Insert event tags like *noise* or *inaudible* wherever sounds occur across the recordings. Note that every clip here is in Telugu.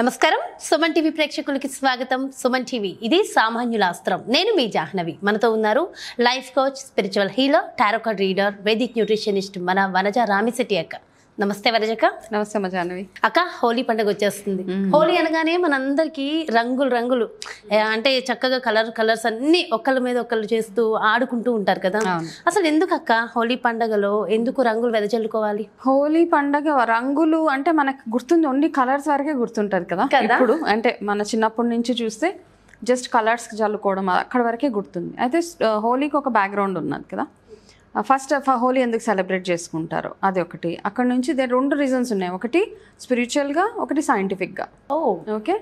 నమస్కారం సుమన్ టీవీ ప్రేక్షకులకి స్వాగతం సుమన్ టీవీ ఇది సామాన్యుల అస్త్రం నేను మీ జాహ్నవి మనతో ఉన్నారు life coach spiritual healer tarot card reader Vedic nutritionist మన వనజ రామిశెట్టి అక్క నమస్తే వరజక నమస్తే మా జాహ్నవి అక్క హోలీ పండుగ వచ్చేస్తుంది హోలీ అనగానే మనందరికి రంగులు రంగులు అంటే చక్కగా కలర్ కలర్స్ అన్ని ఒకళ్ళ మీద ఒకళ్ళు చేస్తూ ఆడుకుంటూ ఉంటారు కదా అసలు ఎందుకు అక్క హోలీ పండుగలో ఎందుకు రంగులు వెదజల్లుకోవాలి హోలీ పండుగ రంగులు అంటే మనకు గుర్తుంది ఓన్లీ కలర్స్ వరకే గుర్తుంటారు కదా ఇప్పుడు అంటే మన చిన్నప్పటి నుంచి చూస్తే జస్ట్ కలర్స్ చల్లుకోవడం అక్కడ వరకే గుర్తుంది అయితే హోలీకి ఒక బ్యాక్గ్రౌండ్ ఉన్నది కదా ఫస్ట్ ఆఫ్ హోలీ ఎందుకు సెలబ్రేట్ చేసుకుంటారు అది ఒకటి అక్కడ నుంచి దే రెండు రీజన్స్ ఉన్నాయి ఒకటి స్పిరిచువల్గా ఒకటి సైంటిఫిక్గా ఓకే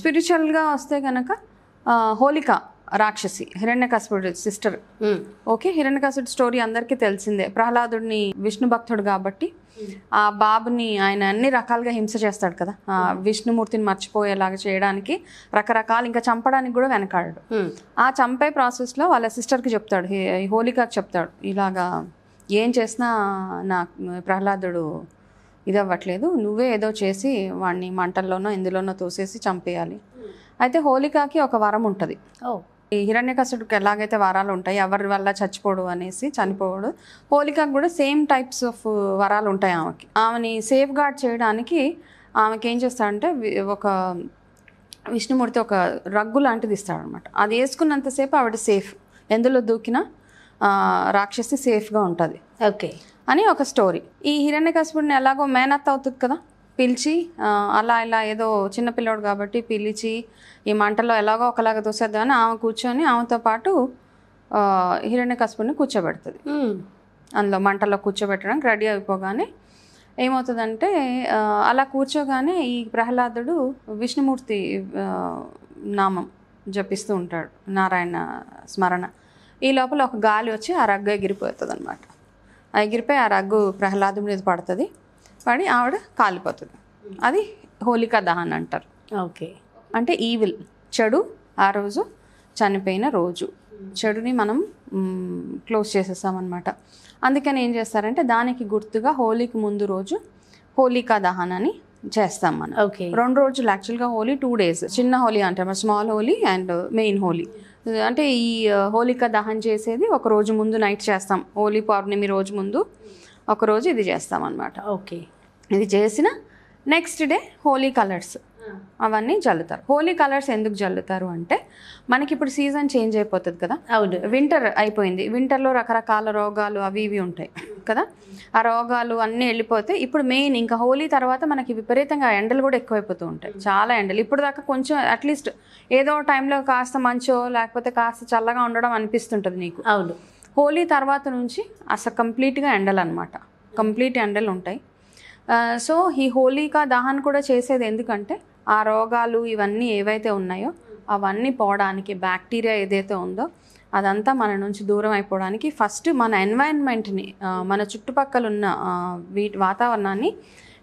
స్పిరిచువల్గా వస్తే కనుక హోలికా రాక్షసి హిరణ్యకశపుడు సిస్టర్ ఓకే hmm. హిరణ్యకశపుడు స్టోరీ అందరికీ తెలిసిందే ప్రహ్లాదుడిని విష్ణు భక్తుడు కాబట్టి hmm. ఆ బాబుని ఆయన అన్ని రకాలుగా హింస చేస్తాడు కదా hmm. విష్ణుమూర్తిని మర్చిపోయేలాగా చేయడానికి రకరకాలు ఇంకా చంపడానికి కూడా వెనకాడు ఆ చంపే ప్రాసెస్లో వాళ్ళ సిస్టర్కి చెప్తాడు హోలికాకి చెప్తాడు ఇలాగా ఏం చేసినా నా ప్రహ్లాదుడు ఇది అవ్వట్లేదు నువ్వే ఏదో చేసి వాడిని మంటల్లోనో ఎందులోనో తోసేసి చంపేయాలి అయితే హోలికాకి ఒక వరం ఉంటుంది ఈ కసుడుకి ఎలాగైతే వరాలు ఉంటాయి ఎవరి వల్ల చచ్చిపోడు అనేసి చనిపోవడు హోలికాకు కూడా సేమ్ టైప్స్ ఆఫ్ వరాలు ఉంటాయి ఆమెకి ఆమెని సేఫ్ గార్డ్ చేయడానికి ఆమెకి ఏం చేస్తాడంటే ఒక విష్ణుమూర్తి ఒక రగ్గు లాంటిది ఇస్తాడనమాట అది వేసుకున్నంతసేపు ఆవిడ సేఫ్ ఎందులో దూకినా రాక్షసి సేఫ్గా ఉంటుంది ఓకే అని ఒక స్టోరీ ఈ కసుపుడిని ఎలాగో మేనత్ అవుతుంది కదా పిలిచి అలా ఇలా ఏదో చిన్నపిల్లోడు కాబట్టి పిలిచి ఈ మంటలో ఎలాగో ఒకలాగా దూసేద్దామని ఆమె కూర్చొని ఆమెతో పాటు హిరణ్య కసుపుని కూర్చోబెడుతుంది అందులో మంటలో కూర్చోబెట్టడానికి రెడీ అయిపోగానే ఏమవుతుందంటే అలా కూర్చోగానే ఈ ప్రహ్లాదుడు విష్ణుమూర్తి నామం జపిస్తూ ఉంటాడు నారాయణ స్మరణ ఈ లోపల ఒక గాలి వచ్చి ఆ రగ్గు ఎగిరిపోతుంది అనమాట ఎగిరిపోయి ఆ రగ్గు ప్రహ్లాదు మీద పడుతుంది పడి ఆవిడ కాలిపోతుంది అది హోలికా దహన్ అంటారు ఓకే అంటే ఈవిల్ చెడు ఆ రోజు చనిపోయిన రోజు చెడుని మనం క్లోజ్ చేసేసామన్నమాట అందుకని ఏం చేస్తారంటే దానికి గుర్తుగా హోలీకి ముందు రోజు హోలికా దహన్ అని చేస్తాం మనం ఓకే రెండు రోజులు యాక్చువల్గా హోలీ టూ డేస్ చిన్న హోలీ అంటాం small Holi and main Holi అంటే ఈ హోలికా దహన్ చేసేది ఒక రోజు ముందు నైట్ చేస్తాం హోలీ పౌర్ణమి రోజు ముందు ఒక రోజు ఇది చేస్తాం అనమాట ఓకే ఇది చేసిన నెక్స్ట్ డే హోలీ కలర్స్ అవన్నీ జల్లుతారు హోలీ కలర్స్ ఎందుకు జల్లుతారు అంటే మనకి ఇప్పుడు సీజన్ చేంజ్ అయిపోతుంది కదా అవును వింటర్ అయిపోయింది వింటర్లో రకరకాల రోగాలు అవి ఇవి ఉంటాయి కదా ఆ రోగాలు అన్నీ వెళ్ళిపోతే ఇప్పుడు మెయిన్ ఇంకా హోలీ తర్వాత మనకి విపరీతంగా ఎండలు కూడా ఎక్కువైపోతూ ఉంటాయి చాలా ఎండలు ఇప్పుడు దాకా కొంచెం అట్లీస్ట్ ఏదో టైంలో కాస్త మంచో లేకపోతే కాస్త చల్లగా ఉండడం అనిపిస్తుంటుంది నీకు అవును హోలీ తర్వాత నుంచి అసలు కంప్లీట్గా ఎండలు అనమాట కంప్లీట్ ఎండలు ఉంటాయి సో ఈ హోలీకా దహన్ కూడా చేసేది ఎందుకంటే ఆ రోగాలు ఇవన్నీ ఏవైతే ఉన్నాయో అవన్నీ పోవడానికి బ్యాక్టీరియా ఏదైతే ఉందో అదంతా మన నుంచి దూరం అయిపోవడానికి ఫస్ట్ మన ఎన్వైరన్మెంట్ని మన చుట్టుపక్కల ఉన్న వీటి వాతావరణాన్ని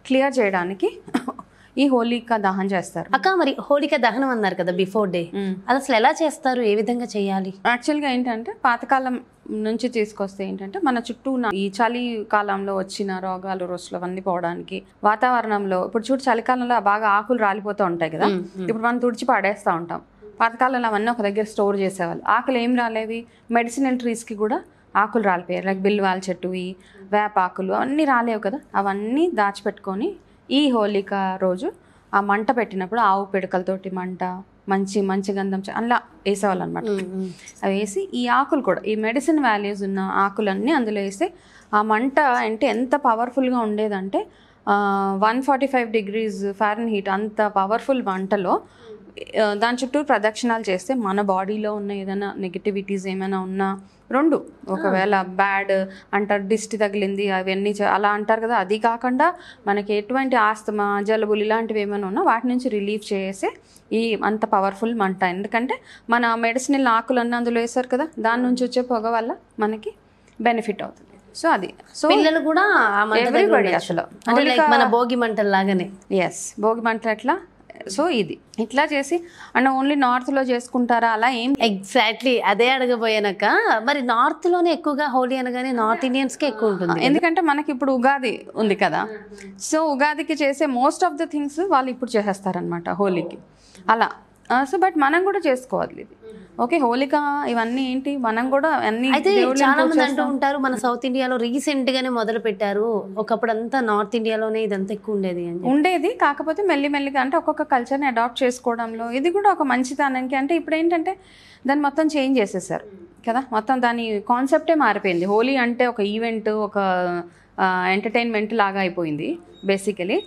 క్లియర్ చేయడానికి ఈ హోలీకా దహనం చేస్తారు అక్క మరి హోలికా దహనం అన్నారు కదా బిఫోర్ డే అది అసలు ఎలా చేస్తారు ఏ విధంగా చేయాలి యాక్చువల్గా ఏంటంటే పాతకాలం నుంచి తీసుకొస్తే ఏంటంటే మన చుట్టూ ఉన్న ఈ చలి కాలంలో వచ్చిన రోగాలు రుసులు అవన్నీ పోవడానికి వాతావరణంలో ఇప్పుడు చూడు చలికాలంలో బాగా ఆకులు రాలిపోతూ ఉంటాయి కదా ఇప్పుడు మనం తుడిచి పాడేస్తూ ఉంటాం పాతకాలంలో అవన్నీ ఒక దగ్గర స్టోర్ చేసేవాళ్ళు ఆకులు ఏం రాలేవి మెడిసినల్ ట్రీస్కి కూడా ఆకులు రాలిపోయారు లైక్ బిల్వాల చెట్టు వేపాకులు అవన్నీ రాలేవు కదా అవన్నీ దాచిపెట్టుకొని ఈ హోళిక రోజు ఆ మంట పెట్టినప్పుడు ఆవు పిడకలతోటి మంట మంచి మంచి గంధం అలా వేసేవాళ్ళు అనమాట అవి వేసి ఈ ఆకులు కూడా ఈ మెడిసిన్ వాల్యూస్ ఉన్న ఆకులన్నీ అందులో వేస్తే ఆ మంట అంటే ఎంత పవర్ఫుల్గా ఉండేదంటే one forty five degrees Fahrenheit అంత పవర్ఫుల్ మంటలో దాని చుట్టూ ప్రదక్షిణాలు చేస్తే మన బాడీలో ఉన్న ఏదైనా నెగిటివిటీస్ ఏమైనా ఉన్నా రెండు ఒకవేళ బ్యాడ్ అంటారు దిష్టి తగిలింది అవన్నీ అలా అంటారు కదా అది కాకుండా మనకి ఎటువంటి ఆస్తమా జలుబులు ఇలాంటివి ఏమైనా ఉన్నా వాటి నుంచి రిలీఫ్ చేసే ఈ అంత పవర్ఫుల్ మంట ఎందుకంటే మన మెడిసిన్ ఆకులన్నీ అందులో వేస్తారు కదా దాని నుంచి వచ్చే పొగ వల్ల మనకి బెనిఫిట్ అవుతుంది సో అది సో పిల్లలు కూడా ఎవ్రీబడి అసలు మన భోగి మంటలు లాగానే ఎస్ భోగి మంటలు ఎట్లా సో ఇది ఇట్లా చేసి అండ్ ఓన్లీ నార్త్లో చేసుకుంటారా అలా ఏం ఎగ్జాక్ట్లీ అదే అడగబోయానక్క మరి నార్త్లోనే ఎక్కువగా హోలీ అనగానే నార్త్ ఇండియన్స్కే ఎక్కువ ఉంటుంది ఎందుకంటే మనకి ఇప్పుడు ఉగాది ఉంది కదా సో ఉగాదికి చేసే మోస్ట్ ఆఫ్ ద థింగ్స్ వాళ్ళు ఇప్పుడు చేసేస్తారనమాట హోలీకి అలా సో బట్ మనం కూడా చేసుకోవాలి ఇది ఓకే హోలిక ఇవన్నీ ఏంటి మనం కూడా అన్ని అయితే చాలా మంది అంటూ ఉంటారు మన సౌత్ ఇండియాలో రీసెంట్ గానే మొదలు పెట్టారు ఒకప్పుడు అంతా నార్త్ ఇండియాలోనే ఇదంతా ఎక్కువ ఉండేది ఉండేది కాకపోతే మెల్లి మెల్లిగా అంటే ఒక్కొక్క కల్చర్ని అడాప్ట్ చేసుకోవడంలో ఇది కూడా ఒక మంచితనానికి అంటే ఇప్పుడు ఏంటంటే దాన్ని మొత్తం చేంజ్ చేసేసారు కదా మొత్తం దాని కాన్సెప్టే మారిపోయింది హోలీ అంటే ఒక ఈవెంట్ ఒక ఎంటర్టైన్మెంట్ లాగా అయిపోయింది బేసికలీ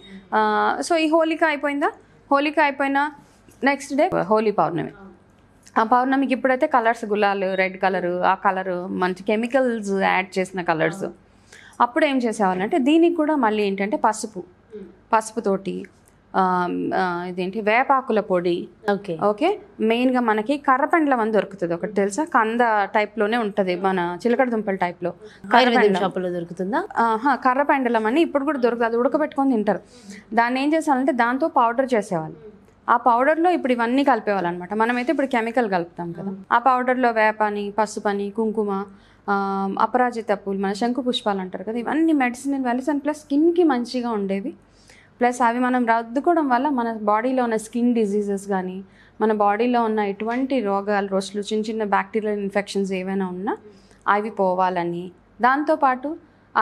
సో ఈ హోలిక అయిపోయిందా హోలిక అయిపోయినా నెక్స్ట్ డే హోలీ పౌర్ణమి ఆ పౌర్ణమికి ఇప్పుడైతే కలర్స్ గులాలు రెడ్ కలరు ఆ కలరు మంచి కెమికల్స్ యాడ్ చేసిన కలర్స్ అప్పుడు ఏం చేసేవాళ్ళంటే దీనికి కూడా మళ్ళీ ఏంటంటే పసుపు పసుపుతోటి ఇదేంటి వేపాకుల పొడి ఓకే ఓకే మెయిన్గా మనకి కర్రపెండ్లం అని దొరుకుతుంది ఒకటి తెలుసా కంద టైప్లోనే ఉంటుంది మన చిలకడ దుంపల టైప్లో షాపులో దొరుకుతుందా కర్రపెండలం అని ఇప్పుడు కూడా దొరుకుతుంది అది ఉడకబెట్టుకొని తింటారు దాన్ని ఏం చేసేవాళ్ళంటే దాంతో పౌడర్ చేసేవాళ్ళు ఆ పౌడర్లో ఇప్పుడు ఇవన్నీ కలిపేవాళ్ళనమాట మనమైతే ఇప్పుడు కెమికల్ కలుపుతాం కదా ఆ పౌడర్లో వేపని పసుపని కుంకుమ అపరాజిత పూలు మన శంకు పుష్పాలు అంటారు కదా ఇవన్నీ మెడిసిన్ వాల్యూస్ అండ్ ప్లస్ స్కిన్కి మంచిగా ఉండేవి ప్లస్ అవి మనం రద్దుకోవడం వల్ల మన బాడీలో ఉన్న స్కిన్ డిజీజెస్ కానీ మన బాడీలో ఉన్న ఎటువంటి రోగాలు రోజులు చిన్న చిన్న బ్యాక్టీరియల్ ఇన్ఫెక్షన్స్ ఏవైనా ఉన్నా అవి పోవాలని దాంతోపాటు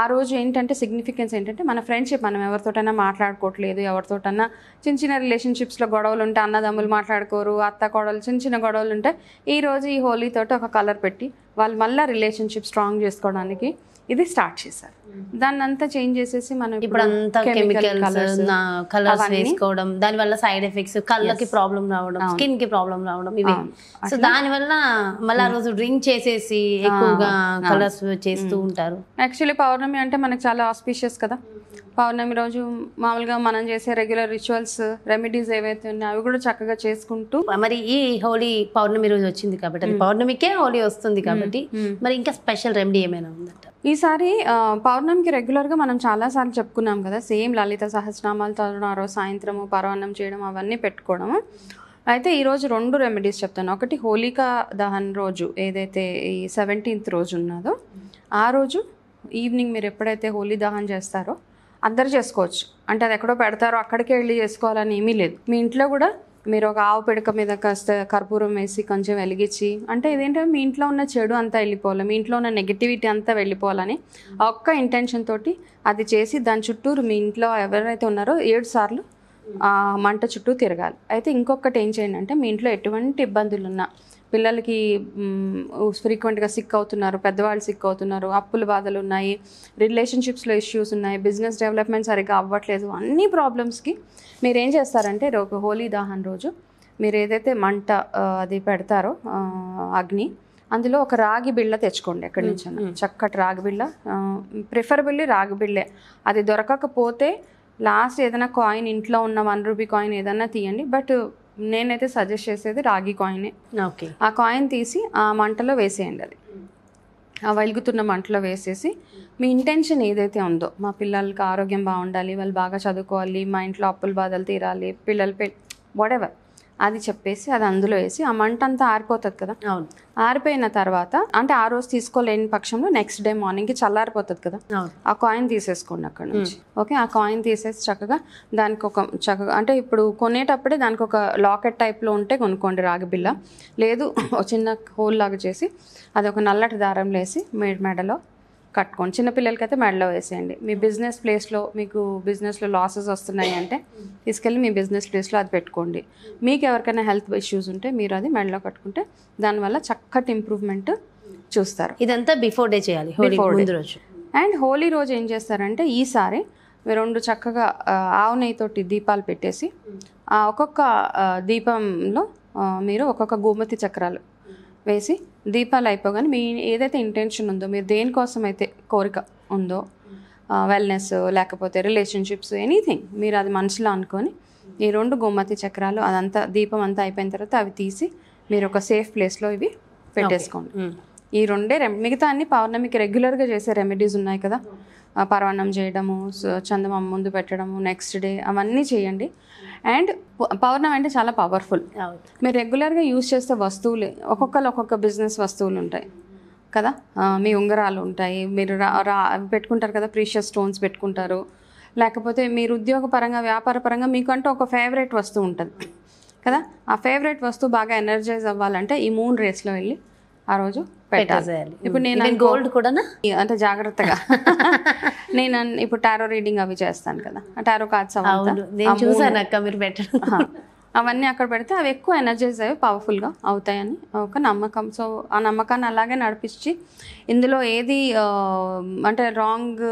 ఆ రోజు ఏంటంటే సిగ్నిఫికెన్స్ ఏంటంటే మన ఫ్రెండ్షిప్ మనం ఎవరితోటైనా మాట్లాడుకోవట్లేదు ఎవరితోటైనా చిన్న చిన్న రిలేషన్షిప్స్లో గొడవలు ఉంటే అన్నదమ్ములు మాట్లాడుకోరు అత్త గొడవలు చిన్న చిన్న గొడవలు ఉంటే ఈ రోజు ఈ హోలీతోటి ఒక కలర్ పెట్టి వాళ్ళు మళ్ళీ రిలేషన్షిప్ స్ట్రాంగ్ చేసుకోవడానికి ఇది స్టార్ట్ చేశారు hmm. దాన్ని అంతా చేంజ్ చేసేసి మనం ఇప్పుడు అంతా కెమికల్స్ కలర్స్ వేసుకోవడం దాని వల్ల సైడ్ ఎఫెక్ట్స్ కళ్ళకి ప్రాబ్లం రావడం స్కిన్ కి ప్రాబ్లం రావడం ఇవి సో దాని వల్ల మళ్ళీ ఆ hmm. రోజు డ్రింక్ చేసేసి ఎక్కువగా కలర్స్ చేస్తూ hmm. ఉంటారు యాక్చువల్లీ పౌర్ణమి అంటే మనకు చాలా ఆస్పీషియస్ కదా పౌర్ణమి రోజు మామూలుగా మనం చేసే రెగ్యులర్ రిచువల్స్ రెమెడీస్ ఏవైతే ఉన్నాయో అవి కూడా చక్కగా చేసుకుంటూ మరి ఈ హోలీ పౌర్ణమి రోజు వచ్చింది కాబట్టి పౌర్ణమికే హోలీ వస్తుంది కాబట్టి ఇమ్యూనిటీ మరి ఇంకా స్పెషల్ రెమెడీ ఏమైనా ఉందంట ఈసారి పౌర్ణమికి రెగ్యులర్గా మనం చాలాసార్లు చెప్పుకున్నాం కదా సేమ్ లలిత సహస్రనామాలు చదవడం సాయంత్రము పర్వణం చేయడం అవన్నీ పెట్టుకోవడము అయితే ఈరోజు రెండు రెమెడీస్ చెప్తాను ఒకటి హోలికా దహన్ రోజు ఏదైతే ఈ సెవెంటీన్త్ రోజు ఉన్నదో ఆ రోజు ఈవినింగ్ మీరు ఎప్పుడైతే హోలీ దహన్ చేస్తారో అందరు చేసుకోవచ్చు అంటే అది ఎక్కడో పెడతారో అక్కడికే వెళ్ళి చేసుకోవాలని ఏమీ లేదు మీ ఇంట్లో కూడా మీరు ఒక ఆవు పిడక మీద కాస్త కర్పూరం వేసి కొంచెం వెలిగించి అంటే ఇదేంటో మీ ఇంట్లో ఉన్న చెడు అంతా వెళ్ళిపోవాలి మీ ఇంట్లో ఉన్న నెగిటివిటీ అంతా వెళ్ళిపోవాలని ఆ ఒక్క ఇంటెన్షన్ తోటి అది చేసి దాని చుట్టూరు మీ ఇంట్లో ఎవరైతే ఉన్నారో ఏడు సార్లు మంట చుట్టూ తిరగాలి అయితే ఇంకొకటి ఏం చేయండి అంటే మీ ఇంట్లో ఎటువంటి ఇబ్బందులు ఉన్నా పిల్లలకి ఫ్రీక్వెంట్గా సిక్ అవుతున్నారు పెద్దవాళ్ళు సిక్ అవుతున్నారు అప్పుల బాధలు ఉన్నాయి రిలేషన్షిప్స్లో ఇష్యూస్ ఉన్నాయి బిజినెస్ డెవలప్మెంట్ సరిగ్గా అవ్వట్లేదు అన్ని ప్రాబ్లమ్స్కి మీరు ఏం చేస్తారంటే ఒక హోలీ దాహన్ రోజు మీరు ఏదైతే మంట అది పెడతారో అగ్ని అందులో ఒక రాగి బిళ్ళ తెచ్చుకోండి ఎక్కడి నుంచి చక్కటి రాగి బిళ్ళ ప్రిఫరబుల్లీ రాగి బిళ్ళే అది దొరకకపోతే లాస్ట్ ఏదైనా కాయిన్ ఇంట్లో ఉన్న వన్ రూపీ కాయిన్ ఏదైనా తీయండి బట్ నేనైతే సజెస్ట్ చేసేది రాగి కాయినే ఓకే ఆ కాయిన్ తీసి ఆ మంటలో వేసేయండి అది ఆ వెలుగుతున్న మంటలో వేసేసి మీ ఇంటెన్షన్ ఏదైతే ఉందో మా పిల్లలకి ఆరోగ్యం బాగుండాలి వాళ్ళు బాగా చదువుకోవాలి మా ఇంట్లో అప్పులు బాధలు తీరాలి పిల్లలు వాట్ ఎవర్ అది చెప్పేసి అది అందులో వేసి ఆ మంట అంతా ఆరిపోతుంది కదా అవును ఆరిపోయిన తర్వాత అంటే ఆ రోజు తీసుకోలేని పక్షంలో నెక్స్ట్ డే మార్నింగ్ కి చల్లారిపోతుంది కదా ఆ కాయిన్ తీసేసుకోండి అక్కడ నుంచి ఓకే ఆ కాయిన్ తీసేసి చక్కగా దానికి ఒక చక్కగా అంటే ఇప్పుడు కొనేటప్పుడే దానికి ఒక లాకెట్ టైప్ లో ఉంటే కొనుక్కోండి రాగి బిల్ల లేదు చిన్న హోల్ లాగా చేసి అది ఒక నల్లటి దారం లేసి మేడ మెడలో కట్టుకోండి చిన్నపిల్లలకి అయితే మెడలో వేసేయండి మీ బిజినెస్ ప్లేస్లో మీకు బిజినెస్లో లాసెస్ వస్తున్నాయి అంటే తీసుకెళ్ళి మీ బిజినెస్ ప్లేస్లో అది పెట్టుకోండి మీకు ఎవరికైనా హెల్త్ ఇష్యూస్ ఉంటే మీరు అది మెడలో కట్టుకుంటే దానివల్ల చక్కటి ఇంప్రూవ్మెంట్ చూస్తారు ఇదంతా బిఫోర్ డే చేయాలి రోజు అండ్ హోలీ రోజు ఏం చేస్తారంటే ఈసారి రెండు చక్కగా ఆవు నెయ్యితోటి దీపాలు పెట్టేసి ఒక్కొక్క దీపంలో మీరు ఒక్కొక్క గోమతి చక్రాలు వేసి దీపాలు అయిపోగానే మీ ఏదైతే ఇంటెన్షన్ ఉందో మీరు దేనికోసం అయితే కోరిక ఉందో వెల్నెస్ లేకపోతే రిలేషన్షిప్స్ ఎనీథింగ్ మీరు అది మనసులో అనుకొని ఈ రెండు గోమతి చక్రాలు అదంతా దీపం అంతా అయిపోయిన తర్వాత అవి తీసి మీరు ఒక సేఫ్ ప్లేస్లో ఇవి పెట్టేసుకోండి ఈ రెండే రెమ్ మిగతా అన్ని పౌర్ణమికి రెగ్యులర్గా చేసే రెమెడీస్ ఉన్నాయి కదా పర్వణం చేయడము చందమ ముందు పెట్టడము నెక్స్ట్ డే అవన్నీ చేయండి అండ్ పౌర్ణం అంటే చాలా పవర్ఫుల్ మీరు రెగ్యులర్గా యూజ్ చేసే వస్తువులు ఒక్కొక్కరు ఒక్కొక్క బిజినెస్ వస్తువులు ఉంటాయి కదా మీ ఉంగరాలు ఉంటాయి మీరు రా రా పెట్టుకుంటారు కదా ప్రీషియస్ స్టోన్స్ పెట్టుకుంటారు లేకపోతే మీరు ఉద్యోగపరంగా వ్యాపారపరంగా మీకంటూ ఒక ఫేవరెట్ వస్తువు ఉంటుంది కదా ఆ ఫేవరెట్ వస్తువు బాగా ఎనర్జైజ్ అవ్వాలంటే ఈ మూన్ రేస్లో వెళ్ళి ఆ రోజు పెట్టాలి ఇప్పుడు నేను గోల్డ్ కూడా అంటే జాగ్రత్తగా *laughs* నేను ఇప్పుడు టారో రీడింగ్ అవి చేస్తాను కదా ఆ టారో కార్డ్స్ నేను చూసాను అక్క మీరు పెట్టడం అవన్నీ అక్కడ పెడితే అవి ఎక్కువ ఎనర్జైజ్ అవి పవర్ఫుల్గా అవుతాయని ఒక నమ్మకం సో ఆ నమ్మకాన్ని అలాగే నడిపించి ఇందులో ఏది అంటే రాంగ్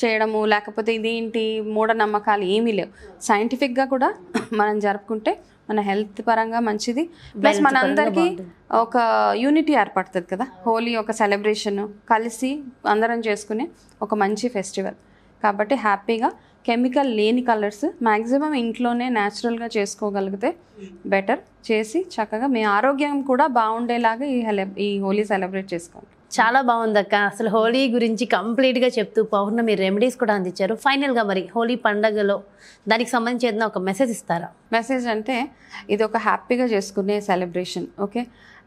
చేయడము లేకపోతే ఇదేంటి మూఢనమ్మకాలు ఏమీ లేవు సైంటిఫిక్గా కూడా మనం జరుపుకుంటే మన హెల్త్ పరంగా మంచిది ప్లస్ మనందరికీ ఒక యూనిటీ ఏర్పడుతుంది కదా హోలీ ఒక సెలబ్రేషన్ కలిసి అందరం చేసుకునే ఒక మంచి ఫెస్టివల్ కాబట్టి హ్యాపీగా కెమికల్ లేని కలర్స్ మ్యాక్సిమం ఇంట్లోనే న్యాచురల్గా చేసుకోగలిగితే బెటర్ చేసి చక్కగా మీ ఆరోగ్యం కూడా బాగుండేలాగా ఈ ఈ హోలీ సెలబ్రేట్ చేసుకోండి చాలా బాగుందక్క అసలు హోలీ గురించి కంప్లీట్గా చెప్తూ పౌర్ణమి రెమెడీస్ కూడా అందించారు ఫైనల్గా మరి హోలీ పండగలో దానికి సంబంధించి ఏదైనా ఒక మెసేజ్ ఇస్తారా మెసేజ్ అంటే ఇది ఒక హ్యాపీగా చేసుకునే సెలబ్రేషన్ ఓకే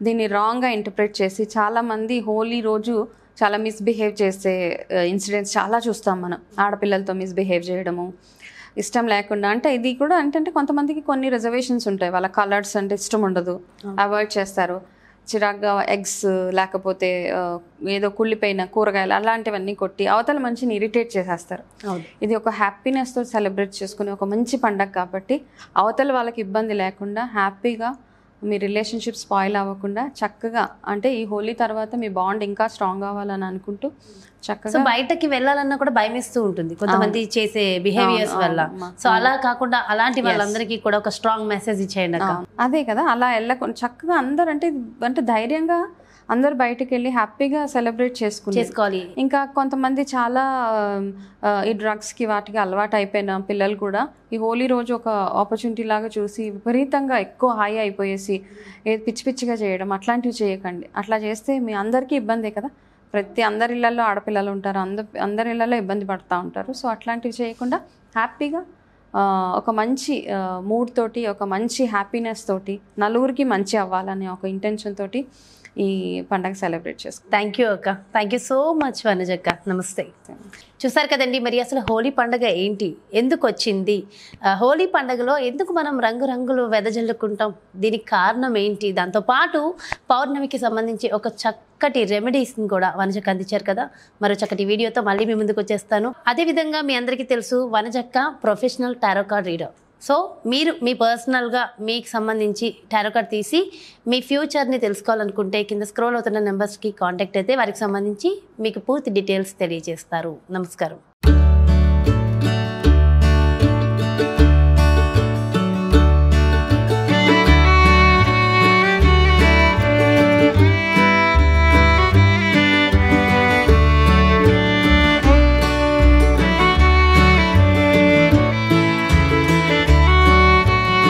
దీన్ని రాంగ్గా ఇంటర్ప్రిట్ చేసి చాలామంది హోలీ రోజు చాలా మిస్బిహేవ్ చేసే ఇన్సిడెంట్స్ చాలా చూస్తాం మనం ఆడపిల్లలతో మిస్బిహేవ్ చేయడము ఇష్టం లేకుండా అంటే ఇది కూడా అంటే కొంతమందికి కొన్ని రిజర్వేషన్స్ ఉంటాయి వాళ్ళ కలర్స్ అంటే ఇష్టం ఉండదు అవాయిడ్ చేస్తారు చిరాగ్గా ఎగ్స్ లేకపోతే ఏదో కుళ్ళిపోయిన కూరగాయలు అలాంటివన్నీ కొట్టి అవతల మనిషిని ఇరిటేట్ చేసేస్తారు ఇది ఒక హ్యాపీనెస్తో సెలబ్రేట్ చేసుకునే ఒక మంచి పండగ కాబట్టి అవతల వాళ్ళకి ఇబ్బంది లేకుండా హ్యాపీగా మీ రిలేషన్షిప్ స్పాయిల్ అవ్వకుండా చక్కగా అంటే ఈ హోలీ తర్వాత మీ బాండ్ ఇంకా స్ట్రాంగ్ అవ్వాలని అనుకుంటూ చక్కగా బయటకి వెళ్ళాలన్నా కూడా భయం ఇస్తూ ఉంటుంది కొంతమంది చేసే బిహేవియర్స్ వల్ల సో అలా కాకుండా అలాంటి వాళ్ళందరికీ కూడా ఒక స్ట్రాంగ్ మెసేజ్ ఇచ్చేయండి అదే కదా అలా వెళ్ళకుండా చక్కగా అందరూ అంటే అంటే ధైర్యంగా అందరు బయటకు వెళ్ళి హ్యాపీగా సెలబ్రేట్ చేసుకుని చేసుకోవాలి ఇంకా కొంతమంది చాలా ఈ డ్రగ్స్కి వాటికి అలవాటు అయిపోయిన పిల్లలు కూడా ఈ హోలీ రోజు ఒక ఆపర్చునిటీ లాగా చూసి విపరీతంగా ఎక్కువ హాయి అయిపోయేసి ఏది పిచ్చి పిచ్చిగా చేయడం అట్లాంటివి చేయకండి అట్లా చేస్తే మీ అందరికీ ఇబ్బందే కదా ప్రతి అందరి ఇళ్లలో ఆడపిల్లలు ఉంటారు అందరు అందరి ఇళ్లలో ఇబ్బంది పడుతూ ఉంటారు సో అట్లాంటివి చేయకుండా హ్యాపీగా ఒక మంచి మూడ్ తోటి ఒక మంచి హ్యాపీనెస్ తోటి నలుగురికి మంచి అవ్వాలనే ఒక ఇంటెన్షన్ తోటి ఈ పండగ సెలబ్రేట్ చేసుకో థ్యాంక్ యూ అక్క thank you so much Vanaj అక్క నమస్తే చూసారు కదండి మరి అసలు హోలీ పండగ ఏంటి ఎందుకు వచ్చింది హోలీ పండగలో ఎందుకు మనం రంగురంగులు వెదజల్లుకుంటాం దీనికి కారణం ఏంటి దాంతోపాటు పౌర్ణమికి సంబంధించి ఒక చక్కటి రెమెడీస్ని కూడా వనజక్క అందించారు కదా మరో చక్కటి వీడియోతో మళ్ళీ మీ ముందుకు వచ్చేస్తాను అదేవిధంగా మీ అందరికీ తెలుసు వనజక్క professional tarot card reader so మీరు మీ పర్సనల్గా మీకు సంబంధించి టారోకార్డ్ తీసి మీ ఫ్యూచర్ని తెలుసుకోవాలనుకుంటే కింద స్క్రోల్ అవుతున్న నెంబర్స్కి కాంటాక్ట్ అయితే వారికి సంబంధించి మీకు పూర్తి డీటెయిల్స్ తెలియజేస్తారు నమస్కారం